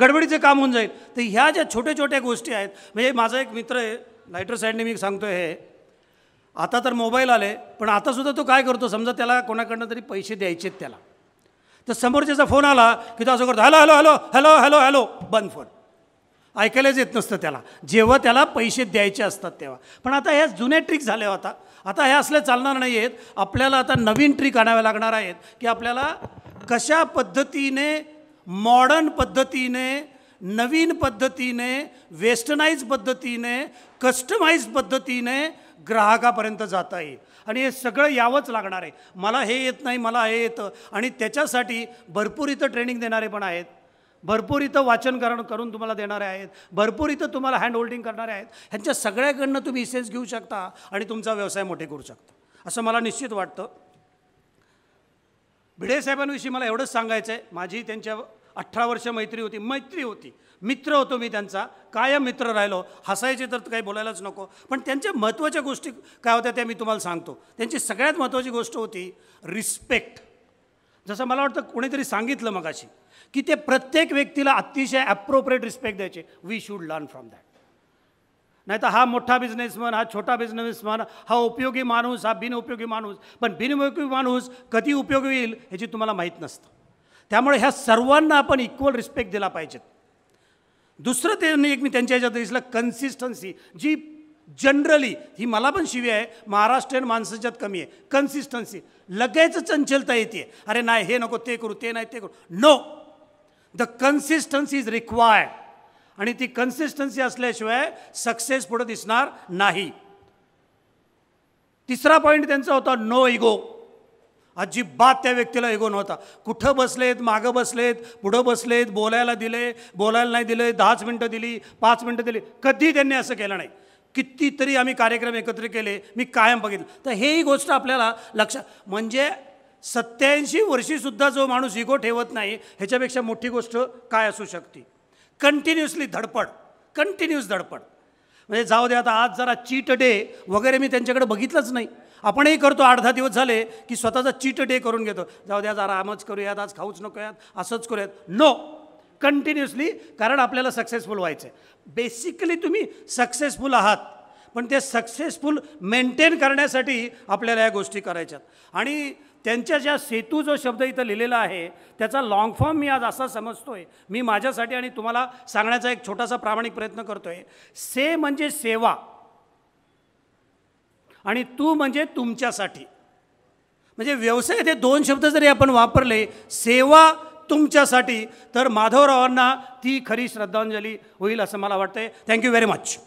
गडबडीचे काम होऊन जाईल तर ह्या ज्या छोट्या छोट्या गोष्टी आहेत म्हणजे माझा एक मित्र आहे लायटर साईडने मी सांगतो हे आता तर मोबाईल आले पण आतासुद्धा तो काय करतो समजा त्याला कोणाकडनं तरी पैसे आहेत त्याला तर समोरच्याचा फोन आला की तो असं करतो hello hello hello hello hello hello बंद फोन ऐकायलाच येत नसतं त्याला जेव्हा त्याला पैसे द्यायचे असतात तेव्हा पण आता ह्या जुने ट्रिक झाल्या होता आता हे असल्या चालणार नाही आहेत आपल्याला आता नवीन ट्रिक आणाव्या लागणार आहेत की आपल्याला कशा पद्धतीने मॉडर्न पद्धतीने नवीन पद्धतीने वेस्टर्नाइज पद्धतीने कस्टमाइज पद्धतीने ग्राहकापर्यंत जाता येईल आणि हे सगळं यावंच लागणार आहे मला हे येत नाही मला हे येतं आणि त्याच्यासाठी भरपूर इथं ट्रेनिंग देणारे पण आहेत भरपूर इथं वाचनकरण करून तुम्हाला देणारे आहेत भरपूर इथं तुम्हाला हँड होल्डिंग करणारे आहेत ह्यांच्या सगळ्याकडनं तुम्ही इसेन्स घेऊ शकता आणि तुमचा व्यवसाय मोठे करू शकता असं मला निश्चित वाटतं भिडे साहेबांविषयी मला एवढंच सांगायचं आहे माझी त्यांच्या अठरा वर्ष मैत्री होती मैत्री होती मित्र होतो मी त्यांचा कायम मित्र राहिलो हसायचे तर काही बोलायलाच नको पण त्यांच्या महत्त्वाच्या गोष्टी काय होत्या त्या मी तुम्हाला सांगतो त्यांची सगळ्यात महत्त्वाची गोष्ट होती रिस्पेक्ट जसं मला वाटतं कोणीतरी सांगितलं मगाशी की ते प्रत्येक व्यक्तीला अतिशय ॲप्रोप्रिएट रिस्पेक्ट द्यायचे we should learn from that नाही तर हा मोठा बिझनेसमन हा छोटा बिझनेसमन हा उपयोगी माणूस हा बिनउपयोगी माणूस पण बिनउपयोगी माणूस कधी उपयोगी येईल ह्याची तुम्हाला माहीत नसतं त्यामुळे ह्या सर्वांना आपण इक्वल रिस्पेक्ट दिला पाहिजेत दुसरं त्यांनी एक मी त्यांच्या याच्यात दिसलं कन्सिस्टन्सी जी जनरली ही मला पण शिवी आहे महाराष्ट्रीयन माणसाच्यात कमी आहे कन्सिस्टन्सी लगेच चंचलता येते अरे नाही हे नको ते करू ते नाही ते करू no the consistency is required आणि ती कन्सिस्टन्सी असल्याशिवाय सक्सेस पुढं दिसणार नाही तिसरा पॉईंट त्यांचा होता नो इगो अजिबात त्या व्यक्तीला इगो नव्हता कुठं बसलेत मागं बसलेत पुढं बसलेत बोलायला दिले बोलायला नाही दिले दहाच मिनटं दिली पाच मिनटं दिली कधी त्यांनी असं केलं नाही कितीतरी आम्ही कार्यक्रम एकत्र केले मी कायम बघितलं तर हेही गोष्ट आपल्याला लक्षात म्हणजे सत्याऐंशी वर्षीसुद्धा जो माणूस इगो ठेवत नाही ह्याच्यापेक्षा मोठी गोष्ट काय असू शकते कंटिन्युअसली धडपड कंटिन्युअस धडपड म्हणजे जाऊ दे आता आज जरा चीट डे वगैरे मी त्यांच्याकडे बघितलंच नाही आपणही करतो दहा दिवस झाले की स्वतःचा चीट डे करून घेतो जाऊ द्या जरा आमच करूयात आज खाऊच नकोयात असंच करूयात नो कंटिन्युअसली कारण आपल्याला सक्सेसफुल व्हायचं आहे बेसिकली तुम्ही सक्सेसफुल आहात पण ते सक्सेसफुल मेंटेन करण्यासाठी आपल्याला या गोष्टी करायच्यात आणि त्यांच्या ज्या सेतू जो शब्द इथं लिहिलेला आहे त्याचा लॉंग फॉर्म मी आज असा समजतो आहे मी माझ्यासाठी आणि तुम्हाला सांगण्याचा एक छोटासा प्रामाणिक प्रयत्न करतो आहे से म्हणजे सेवा आणि तू म्हणजे तुमच्यासाठी म्हणजे व्यवसाय हे दोन शब्द जरी आपण वापरले सेवा तुमच्यासाठी तर माधवरावांना ती खरी श्रद्धांजली होईल असं मला वाटतंय थँक्यू व्हेरी मच